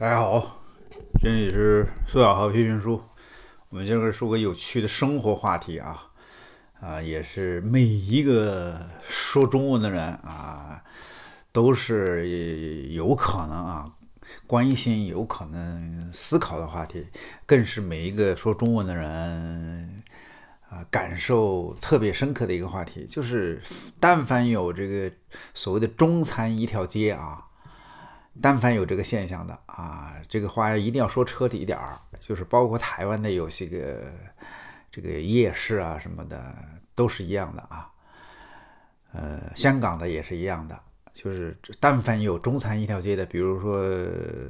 大家好，这里是苏小豪批评书。我们今儿说个有趣的生活话题啊，啊，也是每一个说中文的人啊，都是有可能啊关心、有可能思考的话题，更是每一个说中文的人啊感受特别深刻的一个话题，就是但凡有这个所谓的中餐一条街啊。但凡有这个现象的啊，这个话一定要说彻底一点儿，就是包括台湾的有些个这个夜市啊什么的都是一样的啊，呃，香港的也是一样的，就是但凡有中餐一条街的，比如说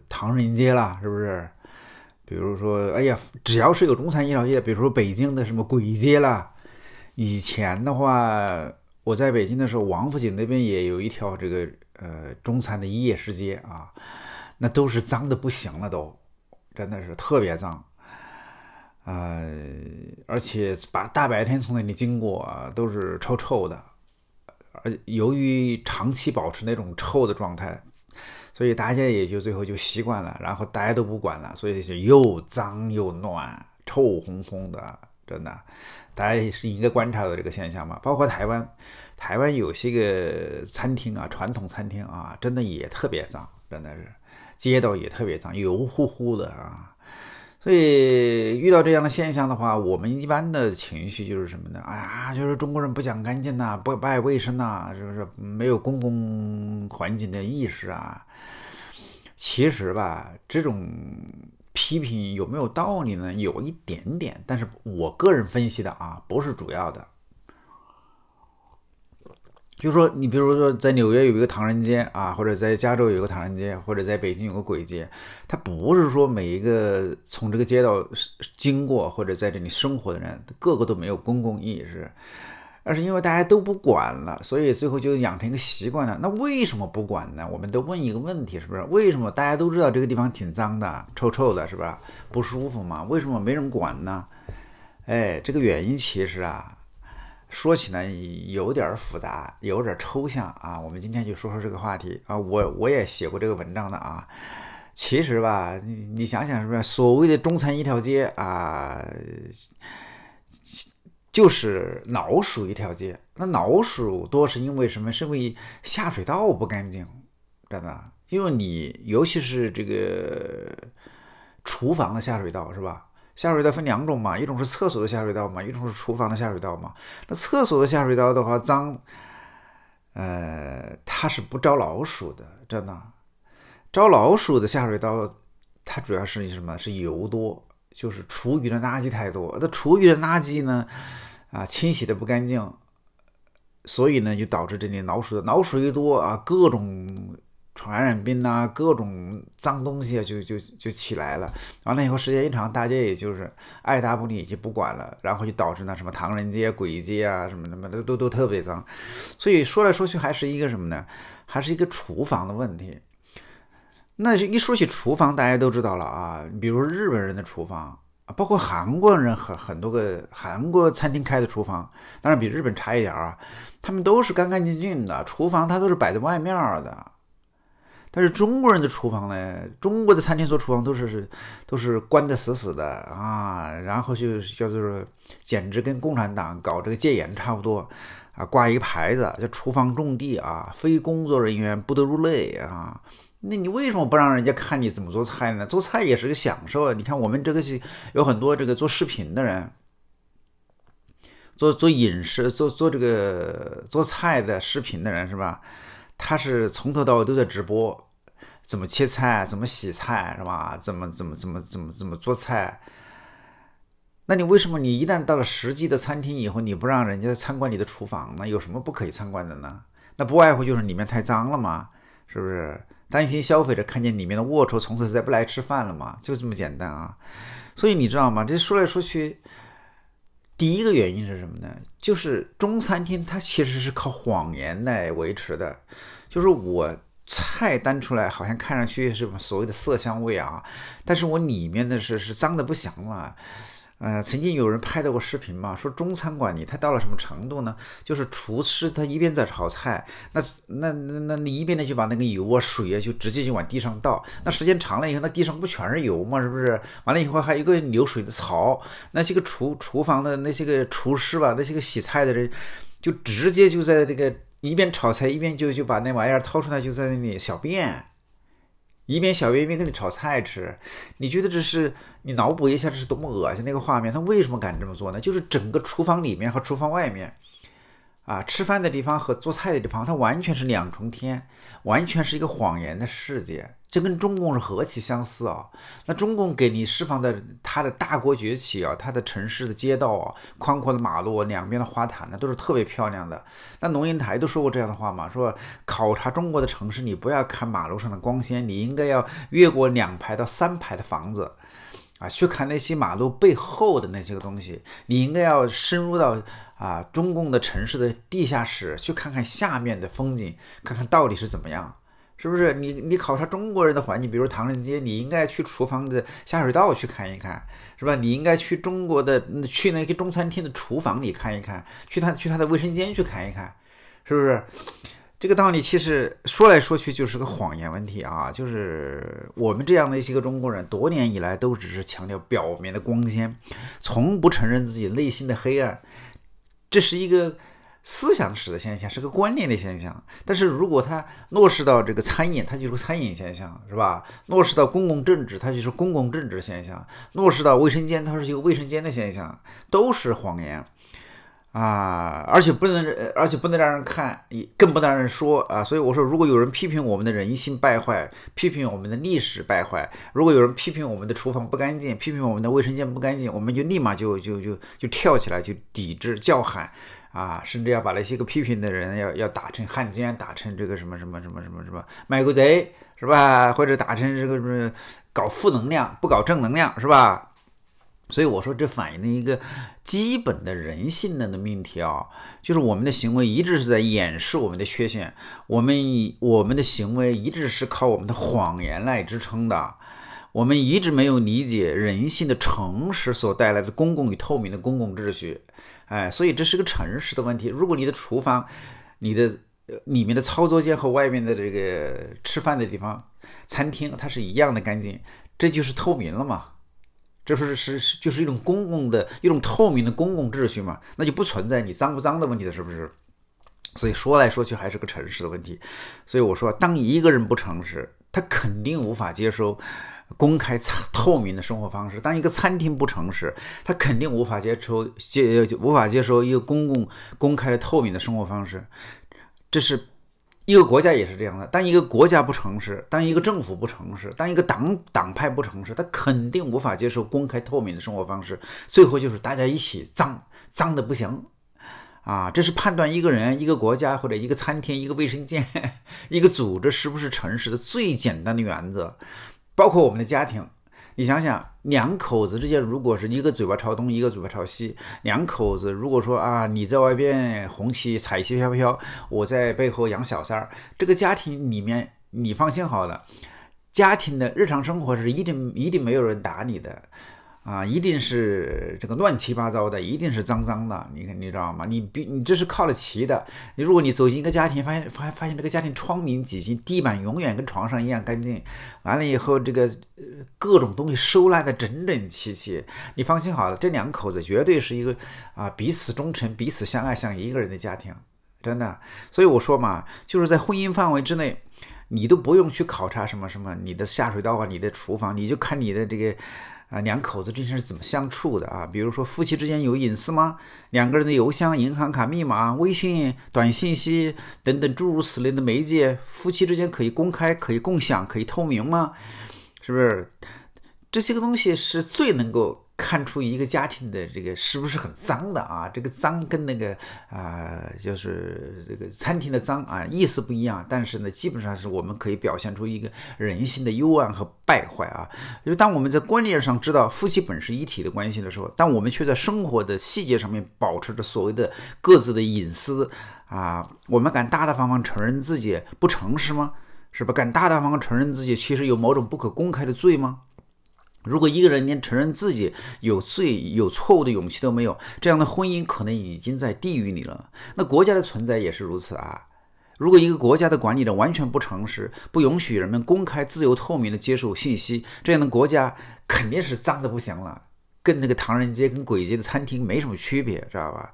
唐人街啦，是不是？比如说，哎呀，只要是有中餐一条街，比如说北京的什么鬼街啦，以前的话我在北京的时候，王府井那边也有一条这个。呃，中餐的一夜市街啊，那都是脏的不行了，都真的是特别脏。呃，而且把大白天从那里经过，都是臭臭的。而由于长期保持那种臭的状态，所以大家也就最后就习惯了，然后大家都不管了，所以就又脏又乱，臭烘烘的，真的。大家也是一该观察到这个现象嘛？包括台湾，台湾有些个餐厅啊，传统餐厅啊，真的也特别脏，真的是街道也特别脏，油乎乎的啊。所以遇到这样的现象的话，我们一般的情绪就是什么呢？哎呀，就是中国人不讲干净呐，不不爱卫生呐，是不是没有公共环境的意识啊。其实吧，这种。批评有没有道理呢？有一点点，但是我个人分析的啊，不是主要的。就说你，比如说在纽约有一个唐人街啊，或者在加州有一个唐人街，或者在北京有个鬼街，它不是说每一个从这个街道经过或者在这里生活的人，个个都没有公共意识。而是因为大家都不管了，所以最后就养成一个习惯了。那为什么不管呢？我们都问一个问题，是不是？为什么大家都知道这个地方挺脏的、臭臭的，是吧？不舒服嘛？为什么没人管呢？哎，这个原因其实啊，说起来有点复杂，有点抽象啊。我们今天就说说这个话题啊。我我也写过这个文章的啊。其实吧，你你想想是不是？所谓的中餐一条街啊。就是老鼠一条街，那老鼠多是因为什么？是因为下水道不干净，真的。因为你尤其是这个厨房的下水道是吧？下水道分两种嘛，一种是厕所的下水道嘛，一种是厨房的下水道嘛。那厕所的下水道的话脏，呃，它是不招老鼠的，真的。招老鼠的下水道，它主要是什么？是油多，就是厨余的垃圾太多。那厨余的垃圾呢？啊，清洗的不干净，所以呢，就导致这里老鼠老鼠一多啊，各种传染病呐，各种脏东西就就就起来了。完了以后，时间一长，大家也就是爱答不理，就不管了，然后就导致那什么唐人街、鬼街啊，什么什么都都都特别脏。所以说来说去还是一个什么呢？还是一个厨房的问题。那一说起厨房，大家都知道了啊，比如日本人的厨房。包括韩国人很很多个韩国餐厅开的厨房，当然比日本差一点儿啊。他们都是干干净净的厨房，它都是摆在外面的。但是中国人的厨房呢，中国的餐厅做厨房都是是都是关的死死的啊，然后就叫做简直跟共产党搞这个戒严差不多啊，挂一个牌子叫“厨房种地”啊，非工作人员不得入内啊。那你为什么不让人家看你怎么做菜呢？做菜也是个享受啊！你看我们这个是有很多这个做视频的人，做做饮食、做做这个做菜的视频的人是吧？他是从头到尾都在直播，怎么切菜、怎么洗菜是吧？怎么怎么怎么怎么怎么做菜？那你为什么你一旦到了实际的餐厅以后，你不让人家参观你的厨房呢？有什么不可以参观的呢？那不外乎就是里面太脏了嘛，是不是？担心消费者看见里面的龌龊，从此再不来吃饭了嘛？就这么简单啊！所以你知道吗？这说来说去，第一个原因是什么呢？就是中餐厅它其实是靠谎言来维持的，就是我菜单出来好像看上去是所谓的色香味啊，但是我里面的是是脏的不祥了。呃，曾经有人拍到过视频嘛，说中餐馆里它到了什么程度呢？就是厨师他一边在炒菜，那那那那你一边呢就把那个油啊水啊就直接就往地上倒，那时间长了以后，那地上不全是油嘛，是不是？完了以后还有一个流水的槽，那些个厨厨房的那些个厨师吧，那些个洗菜的人，就直接就在那个一边炒菜一边就就把那玩意儿掏出来就在那里小便。一边小月一边给你炒菜吃，你觉得这是你脑补一下这是多么恶心那个画面？他为什么敢这么做呢？就是整个厨房里面和厨房外面。啊，吃饭的地方和做菜的地方，它完全是两重天，完全是一个谎言的世界。这跟中共是何其相似啊！那中共给你释放的，它的大国崛起啊，它的城市的街道啊，宽阔的马路，两边的花坛，呢，都是特别漂亮的。那龙应台都说过这样的话嘛，说考察中国的城市，你不要看马路上的光鲜，你应该要越过两排到三排的房子，啊，去看那些马路背后的那些个东西，你应该要深入到。啊，中共的城市的地下室去看看下面的风景，看看到底是怎么样，是不是？你你考察中国人的环境，比如唐人街，你应该去厨房的下水道去看一看，是吧？你应该去中国的去那个中餐厅的厨房里看一看，去他去他的卫生间去看一看，是不是？这个道理其实说来说去就是个谎言问题啊，就是我们这样的一些个中国人，多年以来都只是强调表面的光鲜，从不承认自己内心的黑暗。这是一个思想史的现象，是个观念的现象。但是如果它落实到这个餐饮，它就是餐饮现象，是吧？落实到公共政治，它就是公共政治现象；落实到卫生间，它是一个卫生间的现象，都是谎言。啊，而且不能，而且不能让人看，也更不能让人说啊。所以我说，如果有人批评我们的人性败坏，批评我们的历史败坏；如果有人批评我们的厨房不干净，批评我们的卫生间不干净，我们就立马就就就就跳起来就抵制叫喊啊，甚至要把那些个批评的人要要打成汉奸，打成这个什么什么什么什么什么卖国贼是吧？或者打成这个什么搞负能量不搞正能量是吧？所以我说，这反映了一个基本的人性的的命题啊，就是我们的行为一直是在掩饰我们的缺陷，我们我们的行为一直是靠我们的谎言来支撑的，我们一直没有理解人性的诚实所带来的公共与透明的公共秩序，哎，所以这是个诚实的问题。如果你的厨房，你的里面的操作间和外面的这个吃饭的地方，餐厅它是一样的干净，这就是透明了嘛。这是是就是一种公共的一种透明的公共秩序嘛，那就不存在你脏不脏的问题了，是不是？所以说来说去还是个诚实的问题。所以我说，当一个人不诚实，他肯定无法接收公开、透明的生活方式；当一个餐厅不诚实，他肯定无法接收接无法接收一个公共、公开、的透明的生活方式。这是。一个国家也是这样的，当一个国家不诚实，当一个政府不诚实，当一个党党派不诚实，他肯定无法接受公开透明的生活方式，最后就是大家一起脏，脏的不行，啊，这是判断一个人、一个国家或者一个餐厅、一个卫生间、一个组织是不是诚实的最简单的原则，包括我们的家庭。你想想，两口子之间，如果是一个嘴巴朝东，一个嘴巴朝西，两口子如果说啊，你在外边红旗彩旗飘飘，我在背后养小三儿，这个家庭里面，你放心好了，家庭的日常生活是一定一定没有人打你的。啊，一定是这个乱七八糟的，一定是脏脏的。你看，你知道吗？你比你这是靠了齐的。你如果你走进一个家庭，发现发发现这个家庭窗明几净，地板永远跟床上一样干净。完了以后，这个各种东西收纳的整整齐齐。你放心好了，这两口子绝对是一个啊彼此忠诚、彼此相爱、像一个人的家庭，真的。所以我说嘛，就是在婚姻范围之内，你都不用去考察什么什么，你的下水道啊，你的厨房，你就看你的这个。啊，两口子之间是怎么相处的啊？比如说，夫妻之间有隐私吗？两个人的邮箱、银行卡密码、微信、短信息等等诸如此类的媒介，夫妻之间可以公开、可以共享、可以透明吗？是不是这些个东西是最能够？看出一个家庭的这个是不是很脏的啊？这个脏跟那个啊，就是这个餐厅的脏啊，意思不一样。但是呢，基本上是我们可以表现出一个人性的幽暗和败坏啊。就当我们在观念上知道夫妻本是一体的关系的时候，但我们却在生活的细节上面保持着所谓的各自的隐私啊。我们敢大大方方承认自己不诚实吗？是不？敢大大方方承认自己其实有某种不可公开的罪吗？如果一个人连承认自己有罪、有错误的勇气都没有，这样的婚姻可能已经在地狱里了。那国家的存在也是如此啊！如果一个国家的管理者完全不诚实，不允许人们公开、自由、透明的接受信息，这样的国家肯定是脏的不行了，跟那个唐人街、跟鬼街的餐厅没什么区别，知道吧？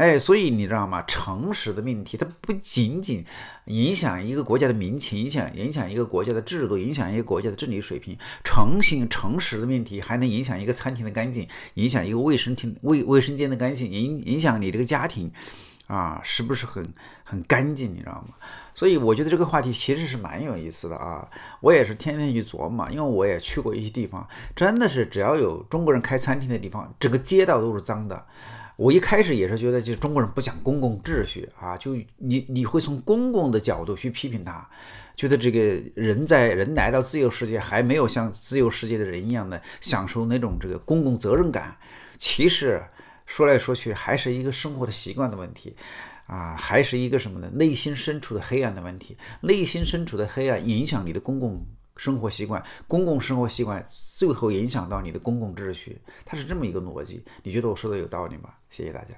哎，所以你知道吗？诚实的命题，它不仅仅影响一个国家的民情，影响影响一个国家的制度，影响一个国家的治理水平。诚信、诚实的命题，还能影响一个餐厅的干净，影响一个卫生厅、卫卫生间的干净，影影响你这个家庭，啊，是不是很很干净？你知道吗？所以我觉得这个话题其实是蛮有意思的啊。我也是天天去琢磨，因为我也去过一些地方，真的是只要有中国人开餐厅的地方，整个街道都是脏的。我一开始也是觉得，就是中国人不讲公共秩序啊，就你你会从公共的角度去批评他，觉得这个人在人来到自由世界还没有像自由世界的人一样的享受那种这个公共责任感。其实说来说去还是一个生活的习惯的问题，啊，还是一个什么呢？内心深处的黑暗的问题，内心深处的黑暗影响你的公共。生活习惯、公共生活习惯，最后影响到你的公共秩序，它是这么一个逻辑。你觉得我说的有道理吗？谢谢大家。